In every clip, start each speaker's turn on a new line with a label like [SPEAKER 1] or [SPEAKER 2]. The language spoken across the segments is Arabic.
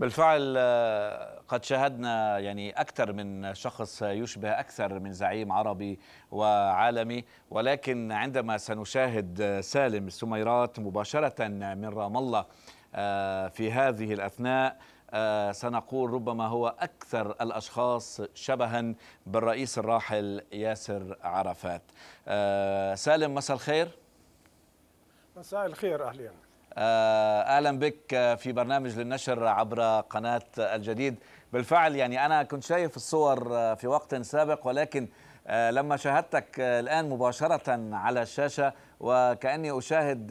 [SPEAKER 1] بالفعل آه، قد شاهدنا يعني أكثر من شخص يشبه أكثر من زعيم عربي وعالمي ولكن عندما سنشاهد آه، سالم السميرات مباشرة من رام الله آه، في هذه الأثناء سنقول ربما هو أكثر الأشخاص شبها بالرئيس الراحل ياسر عرفات سالم مساء الخير
[SPEAKER 2] مساء الخير أهلين
[SPEAKER 1] آه، اهلا بك آه، في برنامج للنشر عبر قناه الجديد بالفعل يعني انا كنت شايف الصور آه، في وقت سابق ولكن لما شاهدتك الان مباشره على الشاشه وكاني اشاهد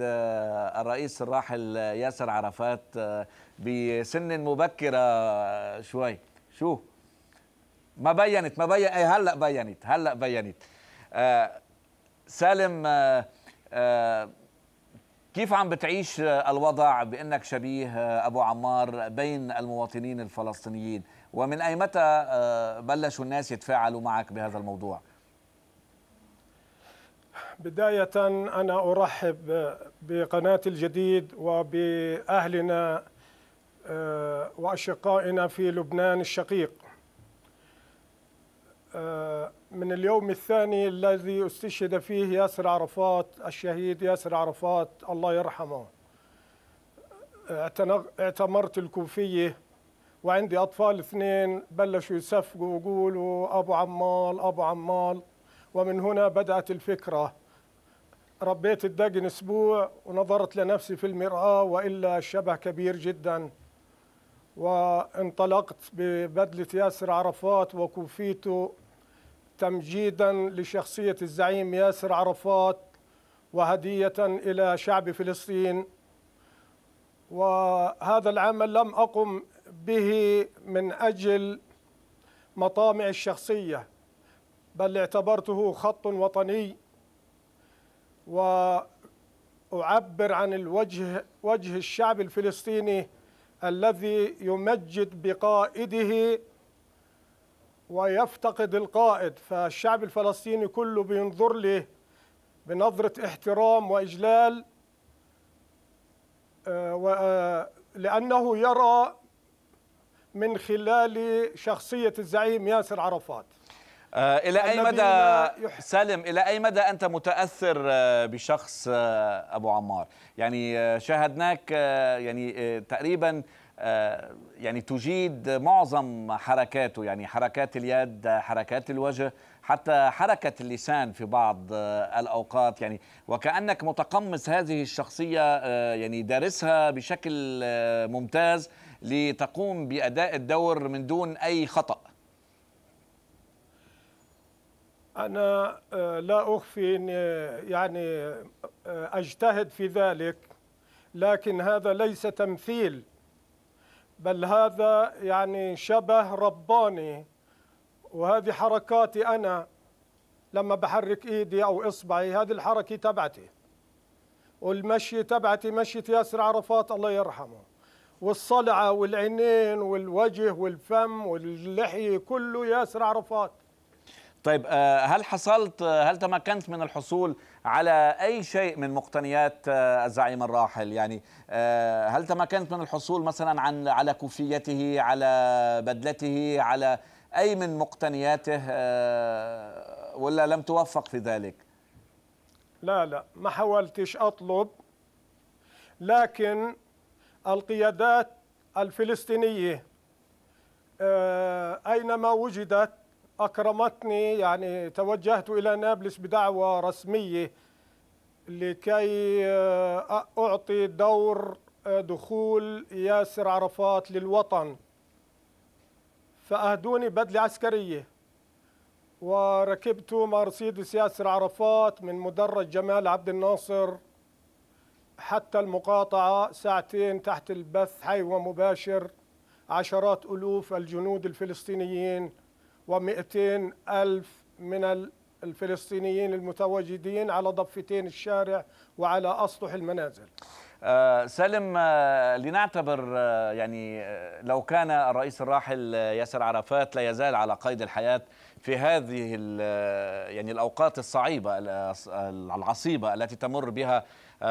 [SPEAKER 1] الرئيس الراحل ياسر عرفات بسن مبكره شوي شو ما بينت ما بين أي هلا بينت هلا بينت سالم آه كيف عم بتعيش الوضع بأنك شبيه أبو عمار بين المواطنين الفلسطينيين ومن أي متى بلشوا الناس يتفاعلوا معك بهذا الموضوع
[SPEAKER 2] بداية أنا أرحب بقناة الجديد وبأهلنا آه، وأشقائنا في لبنان الشقيق آه، من اليوم الثاني الذي استشهد فيه ياسر عرفات الشهيد ياسر عرفات الله يرحمه اعتمرت الكوفية وعندي أطفال اثنين بلشوا يسفقوا ويقولوا أبو عمال أبو عمال ومن هنا بدأت الفكرة ربيت الدقن أسبوع ونظرت لنفسي في المرآة وإلا الشبه كبير جدا وانطلقت ببدلة ياسر عرفات وكوفيته تمجيدا لشخصية الزعيم ياسر عرفات وهدية إلى شعب فلسطين وهذا العمل لم أقم به من أجل مطامع الشخصية بل اعتبرته خط وطني وأعبر عن الوجه وجه الشعب الفلسطيني الذي يمجد بقائده ويفتقد القائد فالشعب الفلسطيني كله بينظر له بنظرة احترام وإجلال آه، آه، لأنه يرى من خلال شخصية الزعيم ياسر عرفات
[SPEAKER 1] آه، إلى أي مدى سالم إلى أي مدى أنت متأثر بشخص أبو عمار يعني شاهدناك يعني تقريبا آه، يعني تجيد معظم حركاته يعني حركات اليد حركات الوجه حتى حركة اللسان في بعض آه، الأوقات يعني وكأنك متقمص هذه الشخصية آه، يعني دارسها بشكل ممتاز لتقوم بأداء الدور من دون أي خطأ
[SPEAKER 2] أنا لا أخفي أني يعني أجتهد في ذلك لكن هذا ليس تمثيل بل هذا يعني شبه رباني وهذه حركاتي أنا لما بحرك إيدي أو إصبعي هذه الحركة تبعتي والمشي تبعتي مشية ياسر عرفات الله يرحمه والصلعة والعينين والوجه والفم واللحية كله ياسر عرفات
[SPEAKER 1] طيب آه، هل حصلت آه، هل تمكنت من الحصول على اي شيء من مقتنيات آه، الزعيم الراحل يعني هل تمكنت من الحصول مثلا عن على كوفيته على بدلته على اي من مقتنياته ولا لم توفق في ذلك
[SPEAKER 2] لا لا ما حاولتش اطلب لكن القيادات الفلسطينيه اينما وجدت أكرمتني يعني توجهت إلى نابلس بدعوة رسمية لكي آه، أعطي دور آه، دخول ياسر عرفات للوطن فأهدوني بدلة عسكرية وركبت مرسيدس ياسر عرفات من مدرج جمال عبد الناصر حتى المقاطعة ساعتين تحت البث حي ومباشر عشرات ألوف الجنود الفلسطينيين و ألف من الفلسطينيين المتواجدين على ضفتين الشارع وعلى أسطح المنازل
[SPEAKER 1] آه، سالم آه، لنعتبر آه، يعني لو كان الرئيس الراحل ياسر عرفات لا يزال على قيد الحياة في هذه يعني الأوقات الصعيبة العصيبة التي تمر بها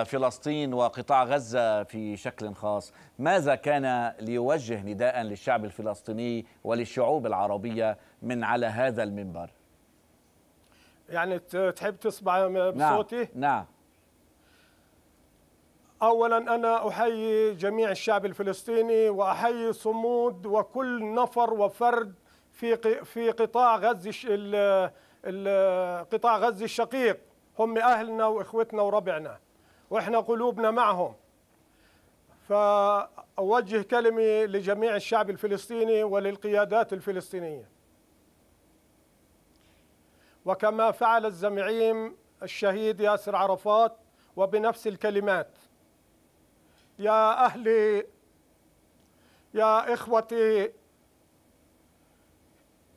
[SPEAKER 1] فلسطين وقطاع غزة في شكل خاص ماذا كان ليوجه نداء للشعب الفلسطيني وللشعوب العربية من على هذا
[SPEAKER 2] المنبر يعني تحب تسمع نعم، بصوتي نعم, نعم. اولا انا احيي جميع الشعب الفلسطيني واحيي صمود وكل نفر وفرد في في قطاع غزه قطاع غزه الشقيق هم اهلنا واخوتنا وربعنا واحنا قلوبنا معهم فاوجه كلمه لجميع الشعب الفلسطيني وللقيادات الفلسطينيه وكما فعل الزمعيم الشهيد ياسر عرفات وبنفس الكلمات يا أهلي يا إخوتي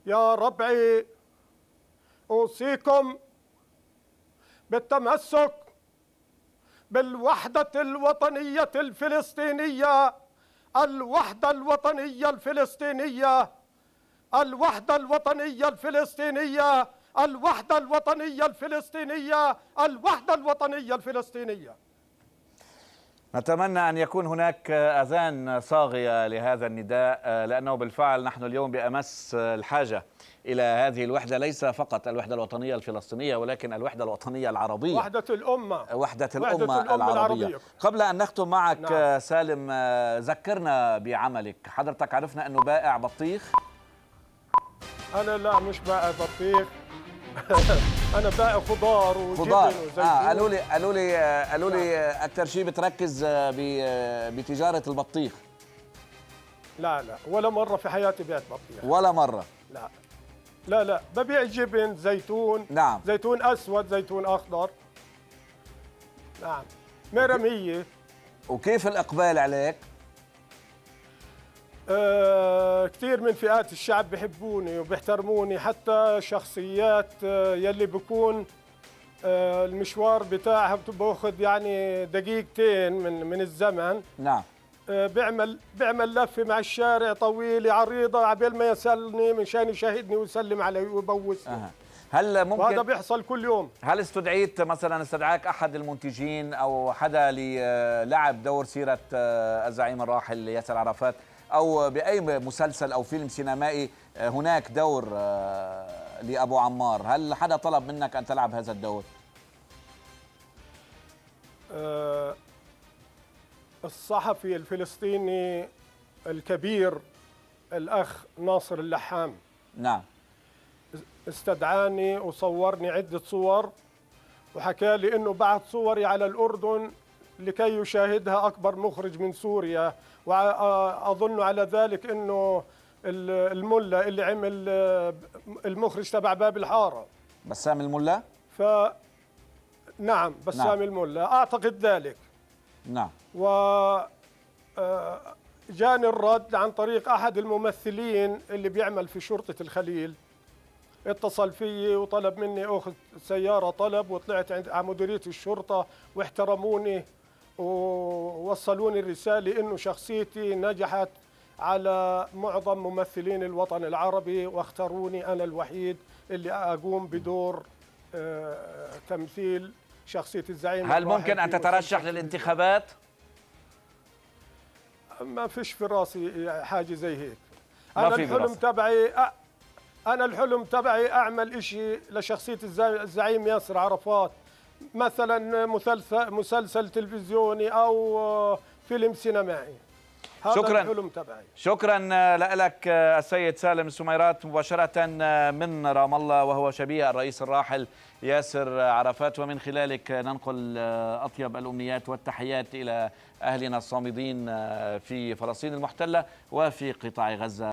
[SPEAKER 2] يا ربعي أوصيكم بالتمسك بالوحدة الوطنية الفلسطينية الوحدة الوطنية الفلسطينية الوحدة الوطنية الفلسطينية الوحدة الوطنية الفلسطينية الوحدة الوطنية الفلسطينية
[SPEAKER 1] نتمنى أن يكون هناك أذان صاغية لهذا النداء آه، لأنه بالفعل نحن اليوم بأمس آه، الحاجة إلى هذه الوحدة ليس فقط الوحدة الوطنية الفلسطينية ولكن الوحدة الوطنية العربية وحدة
[SPEAKER 2] الأمة وحدة الأمة, وحدة الأمة العربية. العربية
[SPEAKER 1] قبل أن نختم معك نعم. آه، سالم ذكرنا بعملك حضرتك عرفنا أنه بائع بطيخ
[SPEAKER 2] أنا لا مش بائع بطيخ انا بائع خضار وجبن خضار آه قالوا لي قالوا لي
[SPEAKER 1] آه، قالوا لي اكثر آه، شيء بتركز آه، بتجاره البطيخ
[SPEAKER 2] لا لا ولا مره في حياتي بعت بطيخ ولا مره لا لا لا ببيع جبن زيتون نعم زيتون اسود زيتون اخضر نعم مرميه وكيف الاقبال عليك أه كثير من فئات الشعب بحبوني وبيحترموني حتى شخصيات آه، يلي بكون آه، المشوار بتاعها باخذ يعني دقيقتين من من الزمن نعم أه بيعمل بيعمل لفه مع الشارع طويله عريضه عبال ما يسالني من شان يشاهدني ويسلم علي ويبوسني أه. هل ممكن وهذا بيحصل كل يوم
[SPEAKER 1] هل استدعيت مثلا استدعاك احد المنتجين او حدا للعب آه، دور سيره الزعيم الراحل ياسر عرفات او باي مسلسل او فيلم سينمائي آه، هناك دور آه، لابو عمار هل حدا طلب منك ان تلعب هذا الدور
[SPEAKER 2] آه، الصحفي الفلسطيني الكبير الاخ ناصر اللحام نعم استدعاني وصورني عده صور وحكى لي انه بعت صوري على الاردن لكي يشاهدها أكبر مخرج من سوريا وأظن على ذلك أنه الملا اللي عمل المخرج تبع باب الحاره
[SPEAKER 1] بسام الملا
[SPEAKER 2] ف نعم بسام نعم. الملا اعتقد ذلك نعم و آه، جاني الرد عن طريق احد الممثلين اللي بيعمل في شرطه الخليل اتصل فيي وطلب مني اخذ سياره طلب وطلعت عند مديريه الشرطه واحترموني ووصلوني الرسالة أنه شخصيتي نجحت على معظم ممثلين الوطن العربي واختاروني أنا الوحيد اللي أقوم بدور آه، تمثيل شخصية الزعيم هل ممكن أن تترشح للانتخابات؟ ما فيش في راسي حاجة زي هيك أنا الحلم تبعي أ... أنا الحلم تبعي أعمل إشي لشخصية الزعيم ياسر عرفات مثلا مسلسل مسلسل تلفزيوني او آه، فيلم سينمائي هذا شكرا تبعي
[SPEAKER 1] شكرا آه، لك آه، السيد سالم سميرات مباشره من رام الله وهو شبيه الرئيس الراحل ياسر عرفات ومن خلالك ننقل اطيب الامنيات والتحيات الى اهلنا الصامدين في فلسطين المحتله وفي قطاع غزه